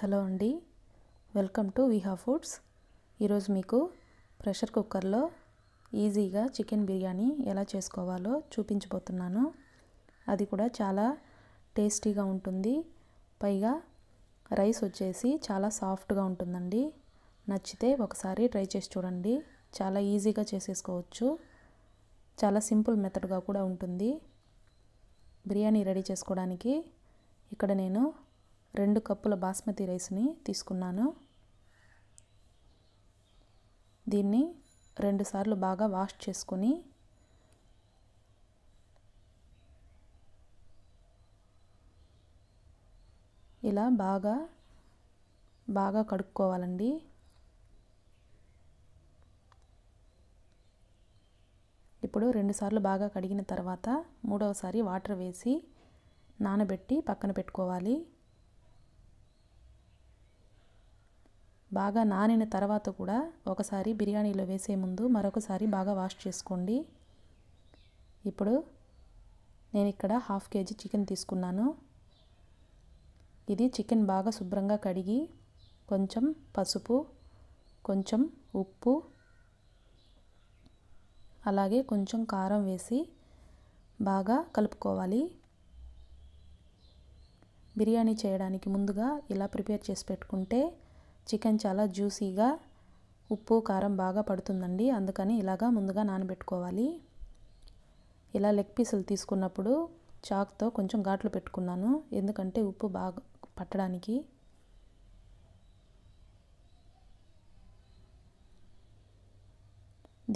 hello అండి welcome to Viha foods ఈరోజు మీకు ప్రెషర్ కుక్కర్లో ఈజీగా చికెన్ బిర్యానీ ఎలా చేసుకోవాలో చూపించబోతున్నాను అది కూడా చాలా టేస్టీగా ఉంటుంది పైగా రైస్ వచ్చేసి చాలా సాఫ్ట్గా ఉంటుందండి నచ్చితే ఒకసారి ట్రై చేసి చూడండి చాలా ఈజీగా చేసేసుకోవచ్చు చాలా సింపుల్ మెథడ్గా కూడా ఉంటుంది బిర్యానీ రెడీ చేసుకోవడానికి ఇక్కడ నేను రెండు కప్పుల బాస్మతి రైస్ని తీసుకున్నాను దీన్ని రెండుసార్లు బాగా వాష్ చేసుకొని ఇలా బాగా బాగా కడుక్కోవాలండి ఇప్పుడు రెండుసార్లు బాగా కడిగిన తర్వాత మూడవసారి వాటర్ వేసి నానబెట్టి పక్కన పెట్టుకోవాలి బాగా నానిన తర్వాత కూడా ఒకసారి బిర్యానీలో వేసే ముందు మరొకసారి బాగా వాష్ చేసుకోండి ఇప్పుడు నేను ఇక్కడ హాఫ్ కేజీ చికెన్ తీసుకున్నాను ఇది చికెన్ బాగా శుభ్రంగా కడిగి కొంచెం పసుపు కొంచెం ఉప్పు అలాగే కొంచెం కారం వేసి బాగా కలుపుకోవాలి బిర్యానీ చేయడానికి ముందుగా ఇలా ప్రిపేర్ చేసి పెట్టుకుంటే చికెన్ చాలా జ్యూసీగా ఉప్పు కారం బాగా పడుతుందండి అందుకని ఇలాగా ముందుగా నానబెట్టుకోవాలి ఇలా లెగ్ పీసులు తీసుకున్నప్పుడు చాక్తో కొంచెం ఘాట్లు పెట్టుకున్నాను ఎందుకంటే ఉప్పు బాగా పట్టడానికి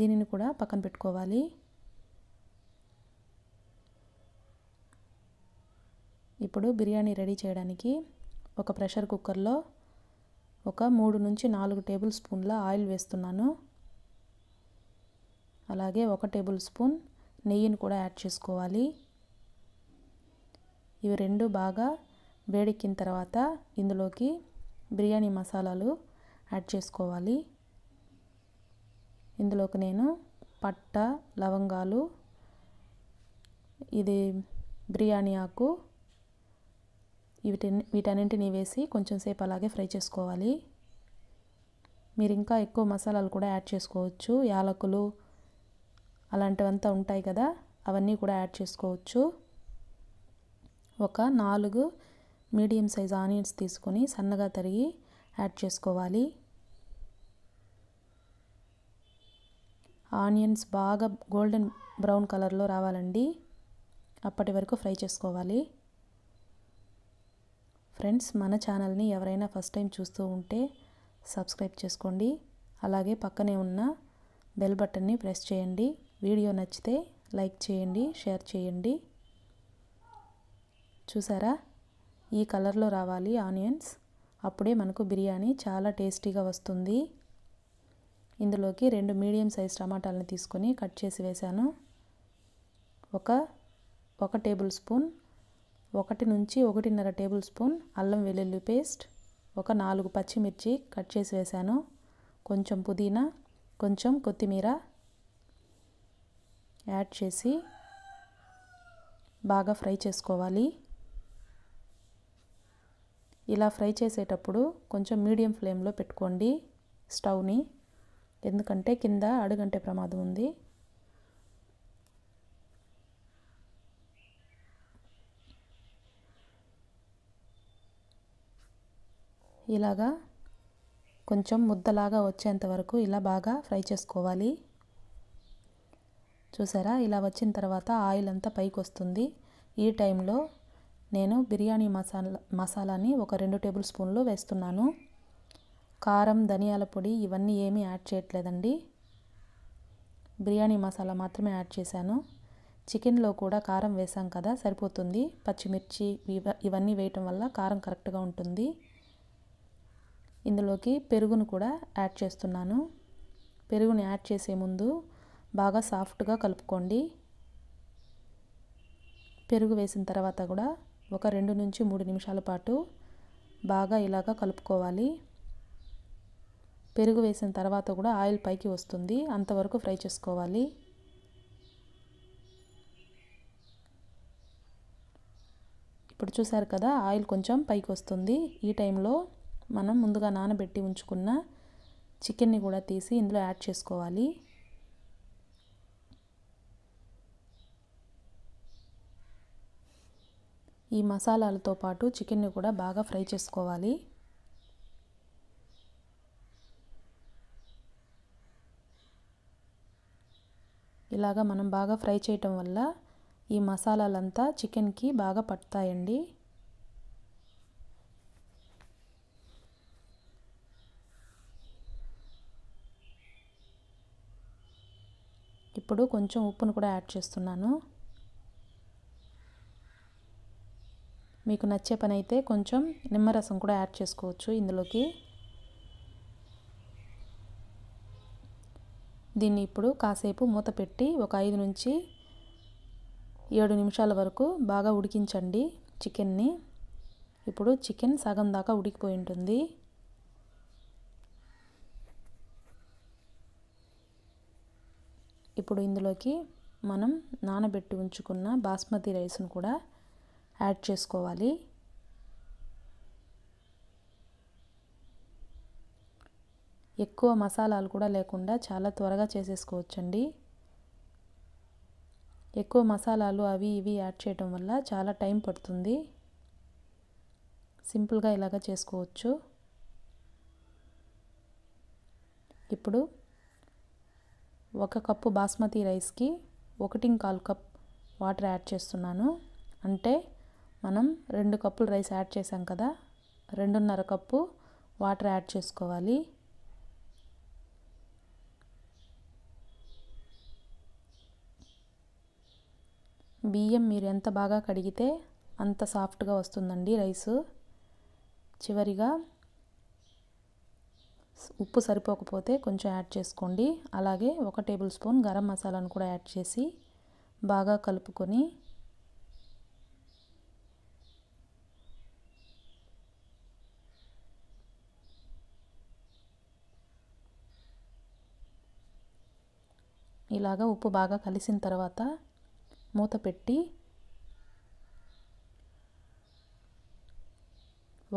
దీనిని కూడా పక్కన పెట్టుకోవాలి ఇప్పుడు బిర్యానీ రెడీ చేయడానికి ఒక ప్రెషర్ కుక్కర్లో ఒక మూడు నుంచి నాలుగు టేబుల్ స్పూన్ల ఆయిల్ వేస్తున్నాను అలాగే ఒక టేబుల్ స్పూన్ నెయ్యిని కూడా యాడ్ చేసుకోవాలి ఇవి రెండు బాగా వేడెక్కిన తర్వాత ఇందులోకి బిర్యానీ మసాలాలు యాడ్ చేసుకోవాలి ఇందులోకి నేను పట్ట లవంగాలు ఇది బిర్యానీ ఆకు వీటిని వీటన్నింటినీ వేసి కొంచెం సేపు అలాగే ఫ్రై చేసుకోవాలి మీరు ఇంకా ఎక్కువ మసాలాలు కూడా యాడ్ చేసుకోవచ్చు యాలకులు అలాంటివంతా ఉంటాయి కదా అవన్నీ కూడా యాడ్ చేసుకోవచ్చు ఒక నాలుగు మీడియం సైజ్ ఆనియన్స్ తీసుకొని సన్నగా తరిగి యాడ్ చేసుకోవాలి ఆనియన్స్ బాగా గోల్డెన్ బ్రౌన్ కలర్లో రావాలండి అప్పటి వరకు ఫ్రై చేసుకోవాలి ఫ్రెండ్స్ మన ఛానల్ని ఎవరైనా ఫస్ట్ టైం చూస్తూ ఉంటే సబ్స్క్రైబ్ చేసుకోండి అలాగే పక్కనే ఉన్న బెల్ బటన్ని ప్రెస్ చేయండి వీడియో నచ్చితే లైక్ చేయండి షేర్ చేయండి చూసారా ఈ కలర్లో రావాలి ఆనియన్స్ అప్పుడే మనకు బిర్యానీ చాలా టేస్టీగా వస్తుంది ఇందులోకి రెండు మీడియం సైజ్ టమాటాలను తీసుకొని కట్ చేసి వేశాను ఒక ఒక టేబుల్ స్పూన్ ఒకటి నుంచి ఒకటిన్నర టేబుల్ స్పూన్ అల్లం వెల్లుల్లి పేస్ట్ ఒక నాలుగు పచ్చిమిర్చి కట్ చేసి వేశాను కొంచెం పుదీనా కొంచెం కొత్తిమీర యాడ్ చేసి బాగా ఫ్రై చేసుకోవాలి ఇలా ఫ్రై చేసేటప్పుడు కొంచెం మీడియం ఫ్లేమ్లో పెట్టుకోండి స్టవ్ని ఎందుకంటే కింద అడుగంటే ప్రమాదం ఉంది ఇలాగా కొంచెం ముద్దలాగా వచ్చేంత వరకు ఇలా బాగా ఫ్రై చేసుకోవాలి చూసారా ఇలా వచ్చిన తర్వాత ఆయిల్ అంతా పైకి వస్తుంది ఈ టైంలో నేను బిర్యానీ మసాలా మసాలాని ఒక రెండు టేబుల్ స్పూన్లు వేస్తున్నాను కారం ధనియాల పొడి ఇవన్నీ ఏమీ యాడ్ చేయట్లేదండి బిర్యానీ మసాలా మాత్రమే యాడ్ చేశాను చికెన్లో కూడా కారం వేసాం కదా సరిపోతుంది పచ్చిమిర్చి ఇవన్నీ వేయటం వల్ల కారం కరెక్ట్గా ఉంటుంది ఇందులోకి పెరుగును కూడా యాడ్ చేస్తున్నాను పెరుగుని యాడ్ చేసే ముందు బాగా సాఫ్ట్గా కలుపుకోండి పెరుగు వేసిన తర్వాత కూడా ఒక రెండు నుంచి మూడు నిమిషాల పాటు బాగా ఇలాగ కలుపుకోవాలి పెరుగు వేసిన తర్వాత కూడా ఆయిల్ పైకి వస్తుంది అంతవరకు ఫ్రై చేసుకోవాలి ఇప్పుడు చూసారు కదా ఆయిల్ కొంచెం పైకి వస్తుంది ఈ టైంలో మనం ముందుగా నానబెట్టి ఉంచుకున్న చికెన్ని కూడా తీసి ఇందులో యాడ్ చేసుకోవాలి ఈ మసాలాలతో పాటు చికెన్ని కూడా బాగా ఫ్రై చేసుకోవాలి ఇలాగా మనం బాగా ఫ్రై చేయటం వల్ల ఈ మసాలాలంతా చికెన్కి బాగా పడతాయండి ఇప్పుడు కొంచెం ఉప్పును కూడా యాడ్ చేస్తున్నాను మీకు నచ్చే పని అయితే కొంచెం నిమ్మరసం కూడా యాడ్ చేసుకోవచ్చు ఇందులోకి దీన్ని ఇప్పుడు కాసేపు మూత పెట్టి ఒక ఐదు నుంచి ఏడు నిమిషాల వరకు బాగా ఉడికించండి చికెన్ని ఇప్పుడు చికెన్ సగం దాకా ఉడికిపోయి ఉంటుంది ఇప్పుడు ఇందులోకి మనం నానబెట్టి ఉంచుకున్న బాస్మతి రైస్ను కూడా యాడ్ చేసుకోవాలి ఎక్కువ మసాలాలు కూడా లేకుండా చాలా త్వరగా చేసేసుకోవచ్చండి ఎక్కువ మసాలాలు అవి ఇవి యాడ్ చేయడం వల్ల చాలా టైం పడుతుంది సింపుల్గా ఇలాగ చేసుకోవచ్చు ఇప్పుడు ఒక కప్పు బాస్మతి రైస్కి ఒకటి కాల్ కప్ వాటర్ యాడ్ చేస్తున్నాను అంటే మనం రెండు కప్పులు రైస్ యాడ్ చేసాం కదా రెండున్నర కప్పు వాటర్ యాడ్ చేసుకోవాలి బియ్యం మీరు ఎంత బాగా కడిగితే అంత సాఫ్ట్గా వస్తుందండి రైసు చివరిగా ఉప్పు సరిపోకపోతే కొంచెం యాడ్ చేసుకోండి అలాగే ఒక టేబుల్ స్పూన్ గరం మసాలాను కూడా యాడ్ చేసి బాగా కలుపుకొని ఇలాగ ఉప్పు బాగా కలిసిన తర్వాత మూత పెట్టి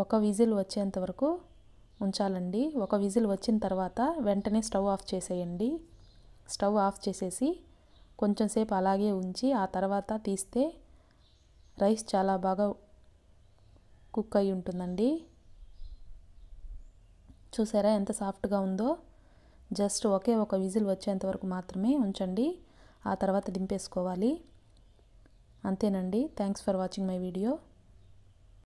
ఒక విజిల్ వచ్చేంత వరకు ఉంచాలండి ఒక విజిల్ వచ్చిన తర్వాత వెంటనే స్టవ్ ఆఫ్ చేసేయండి స్టవ్ ఆఫ్ చేసేసి కొంచెంసేపు అలాగే ఉంచి ఆ తర్వాత తీస్తే రైస్ చాలా బాగా కుక్ అయి ఉంటుందండి చూసారా ఎంత సాఫ్ట్గా ఉందో జస్ట్ ఒకే ఒక విజిల్ వచ్చేంత వరకు మాత్రమే ఉంచండి ఆ తర్వాత దింపేసుకోవాలి అంతేనండి thanks for watching my video